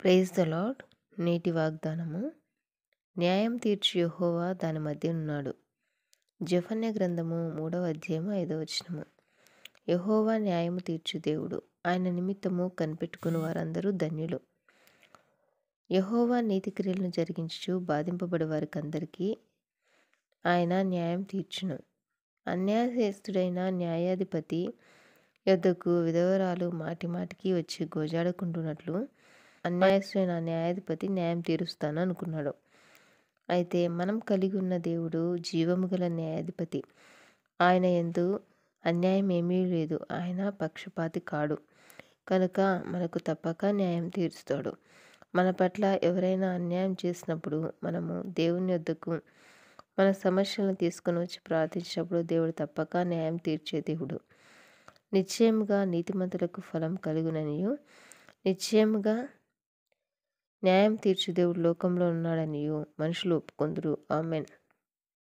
praise the lord నేటి వాగ్దానము న్యాయం తీర్చి యహోవా దాని మధ్య ఉన్నాడు జఫన్య గ్రంథము మూడవ అధ్యాయము ఐదవ వచనము యహోవా న్యాయము తీర్చు దేవుడు ఆయన నిమిత్తము కనిపెట్టుకుని వారందరూ ధన్యులు యహోవా నీతి క్రియలను జరిగించు బాధింపబడి వారికి అందరికీ ఆయన న్యాయం తీర్చును అన్యాయశేస్తుడైన న్యాయాధిపతి యొద్దకు విధవరాలు మాటి మాటికి వచ్చి గోజాడుకుంటున్నట్లు అన్యాయస్తున్న న్యాయాధిపతి న్యాయం తీరుస్తాను అనుకున్నాడు అయితే మనం కలిగి ఉన్న దేవుడు జీవము గల న్యాయాధిపతి ఆయన ఎందు అన్యాయం ఏమీ లేదు ఆయన పక్షపాతి కాడు కనుక మనకు తప్పక న్యాయం తీరుస్తాడు మన పట్ల ఎవరైనా అన్యాయం చేసినప్పుడు మనము దేవుని వద్దకు మన సమస్యలను తీసుకుని వచ్చి ప్రార్థించినప్పుడు దేవుడు తప్పక న్యాయం తీర్చే దేవుడు నిశ్చయముగా నీతిమంతులకు ఫలం కలుగుననియు నిశ్చయముగా న్యాయం దేవుడు లోకంలో ఉన్నాడనియు మనుషులు ఒప్పుకొందురు ఆమెన్